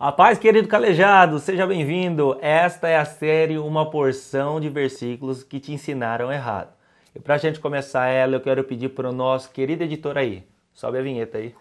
Rapaz, querido calejado, seja bem-vindo. Esta é a série Uma Porção de Versículos que te ensinaram errado. E para a gente começar ela, eu quero pedir para o nosso querido editor aí. Sobe a vinheta aí.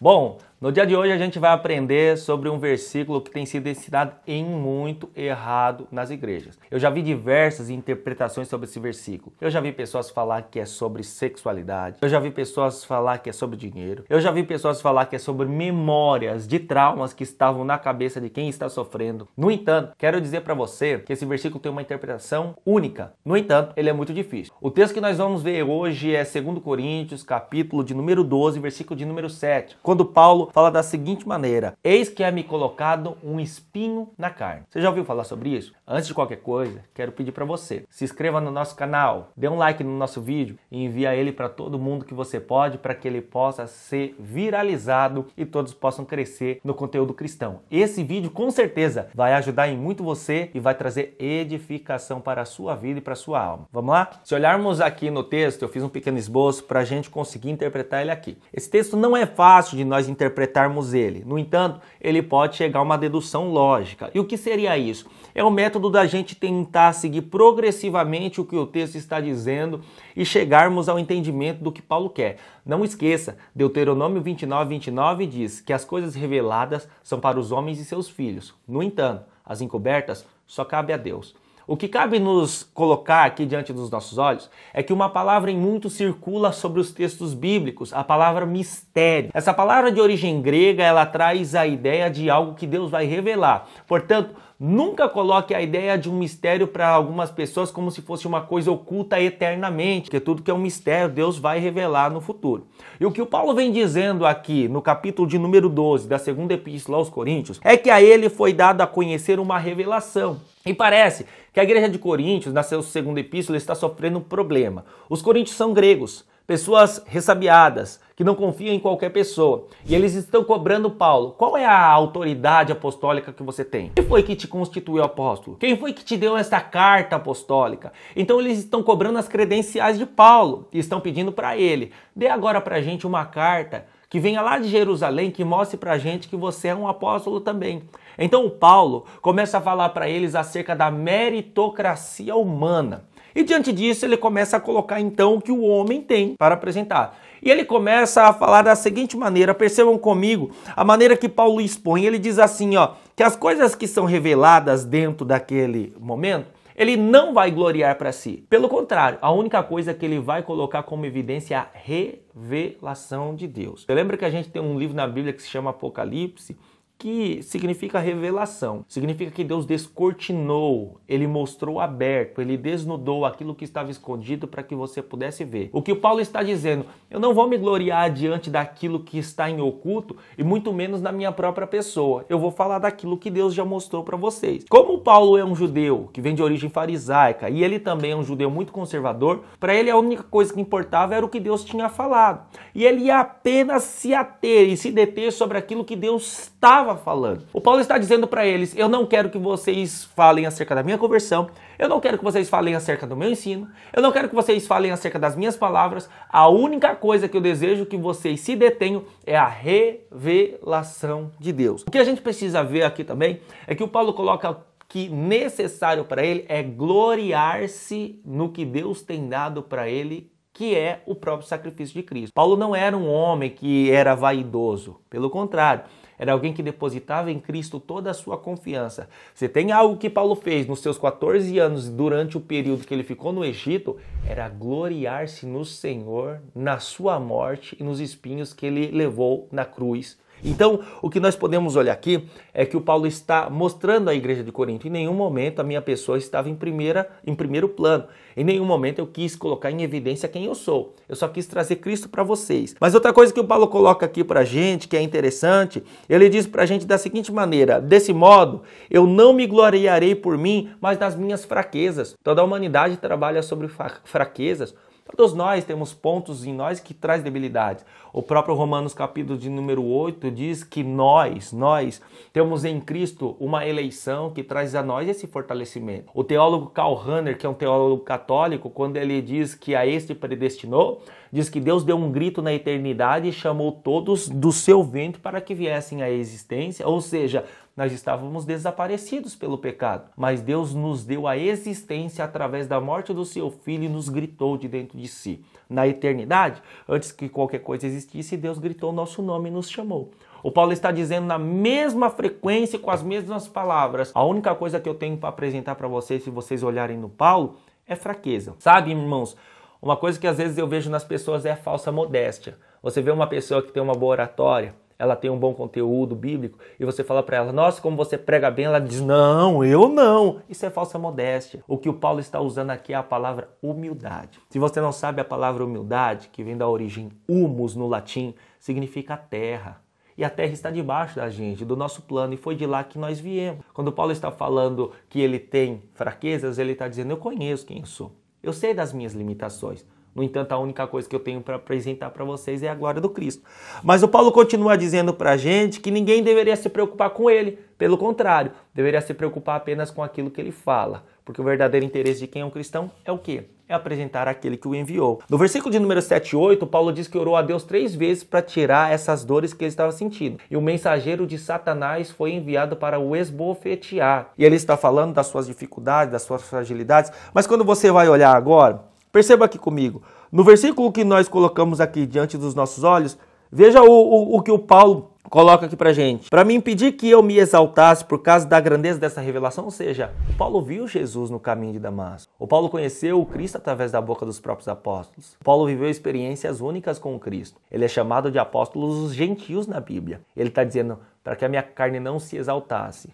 Bom, no dia de hoje a gente vai aprender sobre um versículo que tem sido ensinado em muito errado nas igrejas. Eu já vi diversas interpretações sobre esse versículo. Eu já vi pessoas falar que é sobre sexualidade. Eu já vi pessoas falar que é sobre dinheiro. Eu já vi pessoas falar que é sobre memórias de traumas que estavam na cabeça de quem está sofrendo. No entanto, quero dizer para você que esse versículo tem uma interpretação única. No entanto, ele é muito difícil. O texto que nós vamos ver hoje é 2 Coríntios, capítulo de número 12, versículo de número 7. Quando Paulo fala da seguinte maneira: Eis que é me colocado um espinho na carne. Você já ouviu falar sobre isso? Antes de qualquer coisa, quero pedir para você, se inscreva no nosso canal, dê um like no nosso vídeo e envia ele para todo mundo que você pode para que ele possa ser viralizado e todos possam crescer no conteúdo cristão. Esse vídeo com certeza vai ajudar em muito você e vai trazer edificação para a sua vida e para a sua alma. Vamos lá? Se olharmos aqui no texto, eu fiz um pequeno esboço para a gente conseguir interpretar ele aqui. Esse texto não é fácil de nós interpretarmos ele. No entanto, ele pode chegar a uma dedução lógica. E o que seria isso? É o método método da gente tentar seguir progressivamente o que o texto está dizendo e chegarmos ao entendimento do que Paulo quer. Não esqueça, Deuteronômio 29, 29 diz que as coisas reveladas são para os homens e seus filhos. No entanto, as encobertas só cabe a Deus. O que cabe nos colocar aqui diante dos nossos olhos é que uma palavra em muito circula sobre os textos bíblicos, a palavra mistério. Essa palavra de origem grega, ela traz a ideia de algo que Deus vai revelar. Portanto, Nunca coloque a ideia de um mistério para algumas pessoas como se fosse uma coisa oculta eternamente, porque tudo que é um mistério Deus vai revelar no futuro. E o que o Paulo vem dizendo aqui no capítulo de número 12 da segunda epístola aos Coríntios é que a ele foi dado a conhecer uma revelação. E parece que a igreja de Coríntios, na sua segunda epístola, está sofrendo um problema. Os coríntios são gregos, pessoas ressabiadas, que não confia em qualquer pessoa. E eles estão cobrando Paulo. Qual é a autoridade apostólica que você tem? Quem foi que te constituiu apóstolo? Quem foi que te deu esta carta apostólica? Então eles estão cobrando as credenciais de Paulo e estão pedindo para ele: dê agora para a gente uma carta que venha lá de Jerusalém, que mostre para a gente que você é um apóstolo também. Então Paulo começa a falar para eles acerca da meritocracia humana. E diante disso, ele começa a colocar então o que o homem tem para apresentar. E ele começa a falar da seguinte maneira, percebam comigo a maneira que Paulo expõe. Ele diz assim, ó, que as coisas que são reveladas dentro daquele momento, ele não vai gloriar para si. Pelo contrário, a única coisa que ele vai colocar como evidência é a revelação de Deus. Eu lembro que a gente tem um livro na Bíblia que se chama Apocalipse, que significa revelação. Significa que Deus descortinou, ele mostrou aberto, ele desnudou aquilo que estava escondido para que você pudesse ver. O que o Paulo está dizendo, eu não vou me gloriar diante daquilo que está em oculto e muito menos da minha própria pessoa. Eu vou falar daquilo que Deus já mostrou para vocês. Como Paulo é um judeu que vem de origem farisaica e ele também é um judeu muito conservador, para ele a única coisa que importava era o que Deus tinha falado. E ele ia apenas se ater e se deter sobre aquilo que Deus estava estava falando. O Paulo está dizendo para eles: eu não quero que vocês falem acerca da minha conversão, eu não quero que vocês falem acerca do meu ensino, eu não quero que vocês falem acerca das minhas palavras. A única coisa que eu desejo que vocês se detenham é a revelação de Deus. O que a gente precisa ver aqui também é que o Paulo coloca que necessário para ele é gloriar-se no que Deus tem dado para ele que é o próprio sacrifício de Cristo. Paulo não era um homem que era vaidoso, pelo contrário, era alguém que depositava em Cristo toda a sua confiança. Se tem algo que Paulo fez nos seus 14 anos, durante o período que ele ficou no Egito, era gloriar-se no Senhor, na sua morte e nos espinhos que ele levou na cruz então, o que nós podemos olhar aqui é que o Paulo está mostrando à igreja de Corinto. Em nenhum momento a minha pessoa estava em, primeira, em primeiro plano. Em nenhum momento eu quis colocar em evidência quem eu sou. Eu só quis trazer Cristo para vocês. Mas outra coisa que o Paulo coloca aqui para a gente, que é interessante, ele diz para a gente da seguinte maneira: desse modo, eu não me gloriarei por mim, mas nas minhas fraquezas. Toda a humanidade trabalha sobre fraquezas. Todos nós temos pontos em nós que traz debilidades. O próprio Romanos capítulo de número 8 diz que nós, nós temos em Cristo uma eleição que traz a nós esse fortalecimento. O teólogo Karl Hanner, que é um teólogo católico, quando ele diz que a este predestinou, diz que Deus deu um grito na eternidade e chamou todos do seu vento para que viessem à existência, ou seja, nós estávamos desaparecidos pelo pecado, mas Deus nos deu a existência através da morte do seu filho e nos gritou de dentro de si. Na eternidade, antes que qualquer coisa existisse, existisse, Deus gritou o nosso nome e nos chamou. O Paulo está dizendo na mesma frequência, com as mesmas palavras. A única coisa que eu tenho para apresentar para vocês, se vocês olharem no Paulo, é fraqueza. Sabe, irmãos, uma coisa que às vezes eu vejo nas pessoas é a falsa modéstia. Você vê uma pessoa que tem uma boa oratória, ela tem um bom conteúdo bíblico, e você fala para ela, nossa, como você prega bem, ela diz, não, eu não. Isso é falsa modéstia. O que o Paulo está usando aqui é a palavra humildade. Se você não sabe a palavra humildade, que vem da origem humus no latim, significa terra e a terra está debaixo da gente, do nosso plano, e foi de lá que nós viemos. Quando Paulo está falando que ele tem fraquezas, ele está dizendo: Eu conheço quem eu sou, eu sei das minhas limitações, no entanto, a única coisa que eu tenho para apresentar para vocês é a glória do Cristo. Mas o Paulo continua dizendo para a gente que ninguém deveria se preocupar com ele. Pelo contrário, deveria se preocupar apenas com aquilo que ele fala. Porque o verdadeiro interesse de quem é um cristão é o quê? É apresentar aquele que o enviou. No versículo de número 7 e 8, Paulo diz que orou a Deus três vezes para tirar essas dores que ele estava sentindo. E o mensageiro de Satanás foi enviado para o esbofetear. E ele está falando das suas dificuldades, das suas fragilidades. Mas quando você vai olhar agora, Perceba aqui comigo, no versículo que nós colocamos aqui diante dos nossos olhos, veja o, o, o que o Paulo coloca aqui pra gente. Para me impedir que eu me exaltasse por causa da grandeza dessa revelação, ou seja, Paulo viu Jesus no caminho de Damasco. O Paulo conheceu o Cristo através da boca dos próprios apóstolos. O Paulo viveu experiências únicas com o Cristo. Ele é chamado de apóstolos dos gentios na Bíblia. Ele está dizendo para que a minha carne não se exaltasse,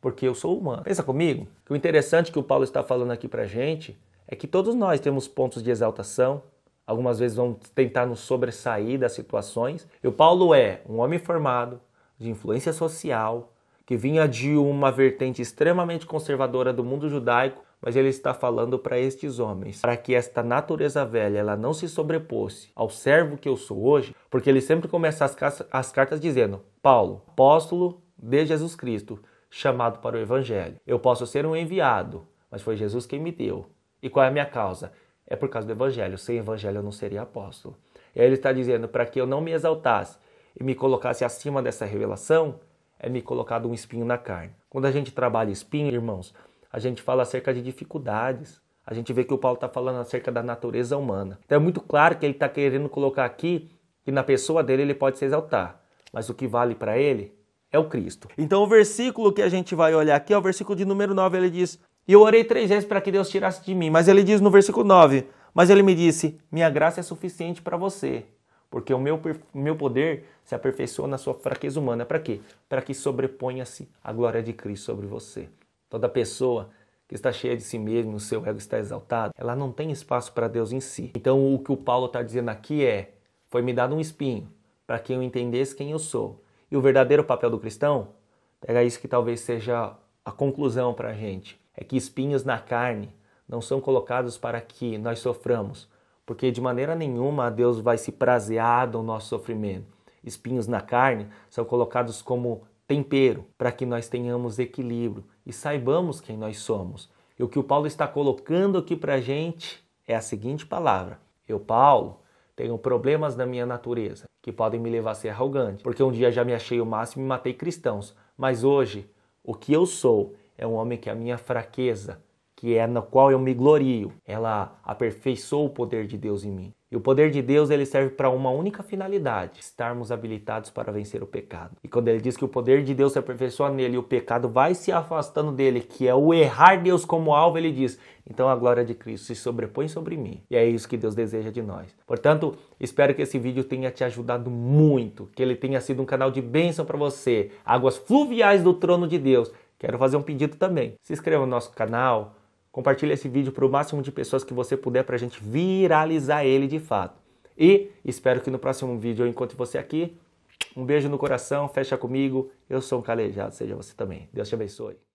porque eu sou humano. Pensa comigo, que o interessante que o Paulo está falando aqui pra gente é que todos nós temos pontos de exaltação, algumas vezes vamos tentar nos sobressair das situações. E o Paulo é um homem formado, de influência social, que vinha de uma vertente extremamente conservadora do mundo judaico, mas ele está falando para estes homens, para que esta natureza velha ela não se sobrepôsse ao servo que eu sou hoje, porque ele sempre começa as, as cartas dizendo: Paulo, apóstolo de Jesus Cristo, chamado para o evangelho. Eu posso ser um enviado, mas foi Jesus quem me deu. E qual é a minha causa? É por causa do Evangelho. Sem Evangelho eu não seria apóstolo. E aí ele está dizendo: para que eu não me exaltasse e me colocasse acima dessa revelação, é me colocado um espinho na carne. Quando a gente trabalha espinho, irmãos, a gente fala acerca de dificuldades. A gente vê que o Paulo está falando acerca da natureza humana. Então é muito claro que ele está querendo colocar aqui que na pessoa dele ele pode se exaltar, mas o que vale para ele é o Cristo. Então o versículo que a gente vai olhar aqui é o versículo de número 9, ele diz: e eu orei três vezes para que Deus tirasse de mim. Mas ele diz no versículo 9: Mas ele me disse: Minha graça é suficiente para você, porque o meu, meu poder se aperfeiçoa na sua fraqueza humana. Para quê? Para que sobreponha-se a glória de Cristo sobre você. Toda pessoa que está cheia de si mesma, o seu ego está exaltado, ela não tem espaço para Deus em si. Então o que o Paulo está dizendo aqui é: Foi me dado um espinho para que eu entendesse quem eu sou. E o verdadeiro papel do cristão, pega isso que talvez seja a conclusão para a gente é que espinhos na carne não são colocados para que nós soframos, porque de maneira nenhuma Deus vai se prazear do nosso sofrimento. Espinhos na carne são colocados como tempero para que nós tenhamos equilíbrio e saibamos quem nós somos. E o que o Paulo está colocando aqui para a gente é a seguinte palavra: Eu, Paulo, tenho problemas na minha natureza que podem me levar a ser arrogante, porque um dia já me achei o máximo e matei cristãos, mas hoje o que eu sou é um homem que é a minha fraqueza, que é na qual eu me glorio, ela aperfeiçoou o poder de Deus em mim. E o poder de Deus ele serve para uma única finalidade: estarmos habilitados para vencer o pecado. E quando ele diz que o poder de Deus se aperfeiçoa nele e o pecado vai se afastando dele, que é o errar Deus como alvo, ele diz: então a glória de Cristo se sobrepõe sobre mim. E é isso que Deus deseja de nós. Portanto, espero que esse vídeo tenha te ajudado muito, que ele tenha sido um canal de bênção para você. Águas fluviais do trono de Deus Quero fazer um pedido também. Se inscreva no nosso canal, compartilhe esse vídeo para o máximo de pessoas que você puder para a gente viralizar ele de fato. E espero que no próximo vídeo eu encontre você aqui. Um beijo no coração, fecha comigo. Eu sou um calejado, seja você também. Deus te abençoe.